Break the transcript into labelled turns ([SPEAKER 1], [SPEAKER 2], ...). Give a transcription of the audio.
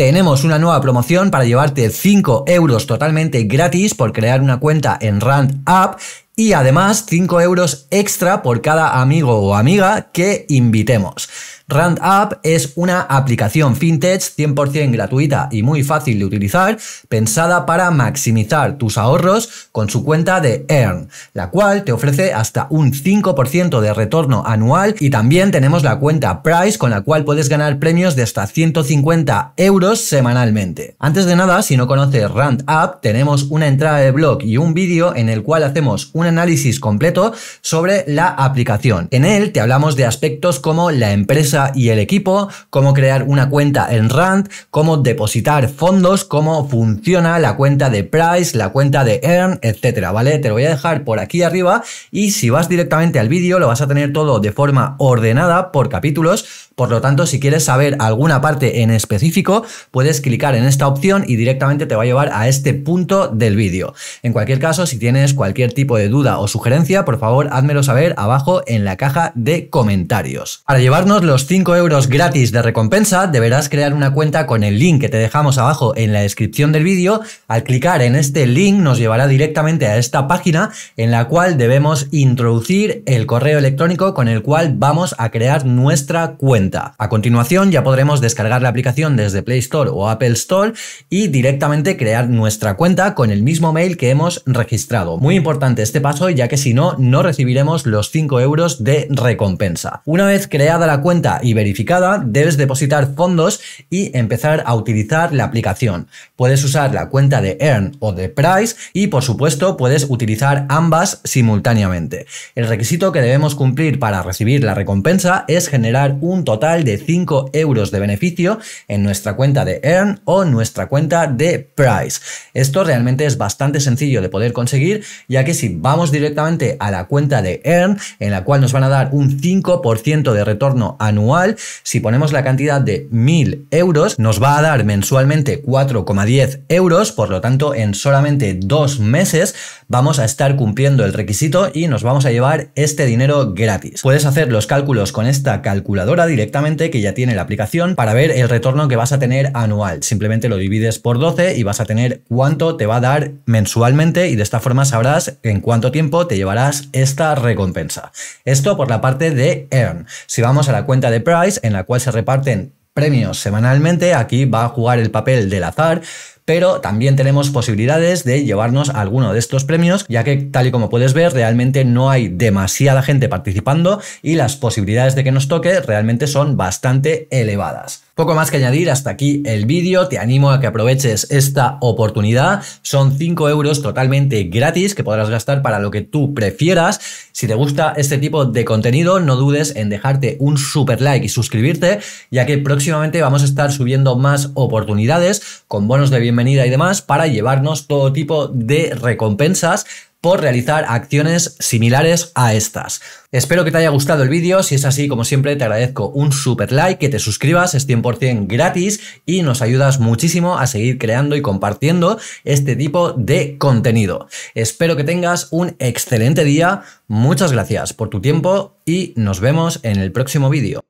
[SPEAKER 1] Tenemos una nueva promoción para llevarte 5 euros totalmente gratis por crear una cuenta en Rand App y además 5 euros extra por cada amigo o amiga que invitemos. App es una aplicación fintech 100% gratuita y muy fácil de utilizar, pensada para maximizar tus ahorros con su cuenta de Earn, la cual te ofrece hasta un 5% de retorno anual y también tenemos la cuenta Price con la cual puedes ganar premios de hasta 150 euros semanalmente. Antes de nada, si no conoces App, tenemos una entrada de blog y un vídeo en el cual hacemos un análisis completo sobre la aplicación. En él te hablamos de aspectos como la empresa y el equipo, cómo crear una cuenta en Rand, cómo depositar fondos, cómo funciona la cuenta de Price, la cuenta de Earn, etcétera, ¿vale? Te lo voy a dejar por aquí arriba y si vas directamente al vídeo lo vas a tener todo de forma ordenada por capítulos por lo tanto, si quieres saber alguna parte en específico, puedes clicar en esta opción y directamente te va a llevar a este punto del vídeo. En cualquier caso, si tienes cualquier tipo de duda o sugerencia, por favor, házmelo saber abajo en la caja de comentarios. Para llevarnos los 5 euros gratis de recompensa, deberás crear una cuenta con el link que te dejamos abajo en la descripción del vídeo. Al clicar en este link nos llevará directamente a esta página en la cual debemos introducir el correo electrónico con el cual vamos a crear nuestra cuenta. A continuación ya podremos descargar la aplicación desde Play Store o Apple Store y directamente crear nuestra cuenta con el mismo mail que hemos registrado. Muy importante este paso ya que si no, no recibiremos los 5 euros de recompensa. Una vez creada la cuenta y verificada, debes depositar fondos y empezar a utilizar la aplicación. Puedes usar la cuenta de Earn o de Price y por supuesto puedes utilizar ambas simultáneamente. El requisito que debemos cumplir para recibir la recompensa es generar un total de 5 euros de beneficio en nuestra cuenta de Earn o nuestra cuenta de Price. Esto realmente es bastante sencillo de poder conseguir, ya que si vamos directamente a la cuenta de Earn, en la cual nos van a dar un 5% de retorno anual, si ponemos la cantidad de 1000 euros, nos va a dar mensualmente 4,10 euros, por lo tanto, en solamente dos meses vamos a estar cumpliendo el requisito y nos vamos a llevar este dinero gratis. Puedes hacer los cálculos con esta calculadora directa directamente que ya tiene la aplicación para ver el retorno que vas a tener anual. Simplemente lo divides por 12 y vas a tener cuánto te va a dar mensualmente y de esta forma sabrás en cuánto tiempo te llevarás esta recompensa. Esto por la parte de Earn. Si vamos a la cuenta de Price, en la cual se reparten premios semanalmente, aquí va a jugar el papel del azar, pero también tenemos posibilidades de llevarnos alguno de estos premios, ya que tal y como puedes ver, realmente no hay demasiada gente participando y las posibilidades de que nos toque realmente son bastante elevadas. Poco más que añadir, hasta aquí el vídeo, te animo a que aproveches esta oportunidad, son 5 euros totalmente gratis que podrás gastar para lo que tú prefieras, si te gusta este tipo de contenido no dudes en dejarte un super like y suscribirte, ya que próximamente vamos a estar subiendo más oportunidades con bonos de bienvenida y demás para llevarnos todo tipo de recompensas por realizar acciones similares a estas. Espero que te haya gustado el vídeo, si es así como siempre te agradezco un super like, que te suscribas, es 100% gratis y nos ayudas muchísimo a seguir creando y compartiendo este tipo de contenido. Espero que tengas un excelente día, muchas gracias por tu tiempo y nos vemos en el próximo vídeo.